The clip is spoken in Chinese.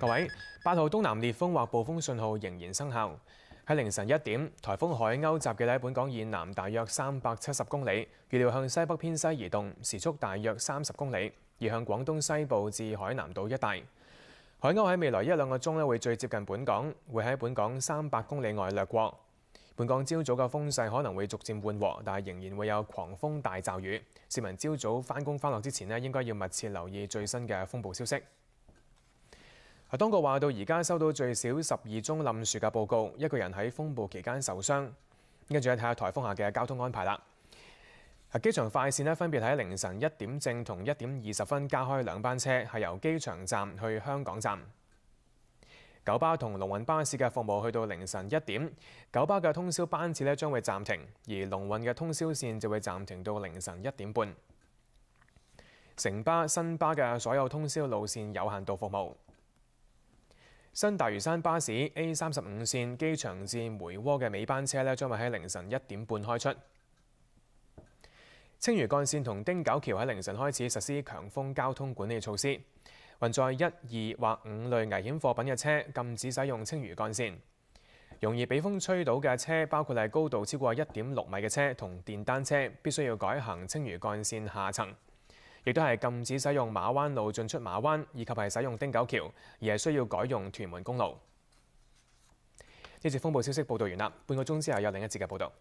各位，八号东南烈风或暴风信号仍然生效。喺凌晨一点，台风海鸥集结喺本港以南大约三百七十公里，预料向西北偏西移动，时速大约三十公里，而向广东西部至海南岛一带。海鸥喺未来一两个钟咧会最接近本港，会喺本港三百公里外掠过。本港朝早嘅風勢可能會逐漸緩和，但係仍然會有狂風大骤雨。市民朝早翻工翻落之前咧，應該要密切留意最新嘅風暴消息。啊，當局话到而家收到最少十二宗冧樹嘅報告，一個人喺風暴期間受傷。跟住睇下颱風下嘅交通安排啦。啊，機場快線咧分別喺凌晨一點正同一點二十分加開兩班車，係由機場站去香港站。九巴同龙运巴士嘅服务去到凌晨一点，九巴嘅通宵班次咧将会暂停，而龙运嘅通宵线就会暂停到凌晨一点半。城巴、新巴嘅所有通宵路线有限度服务。新大屿山巴士 A 三十五线机场至梅窝嘅尾班车咧将会喺凌晨一点半开出。青屿干线同丁九桥喺凌晨开始实施强风交通管理措施。运载一、二或五类危险货品嘅车禁止使用青鱼干线，容易被风吹倒嘅车包括系高度超过一点六米嘅车同电单车，必须要改行青鱼干线下层，亦都系禁止使用马湾路进出马湾，以及系使用丁九桥，而系需要改用屯门公路。呢次风暴消息报道完啦，半个钟之后有另一节嘅报道。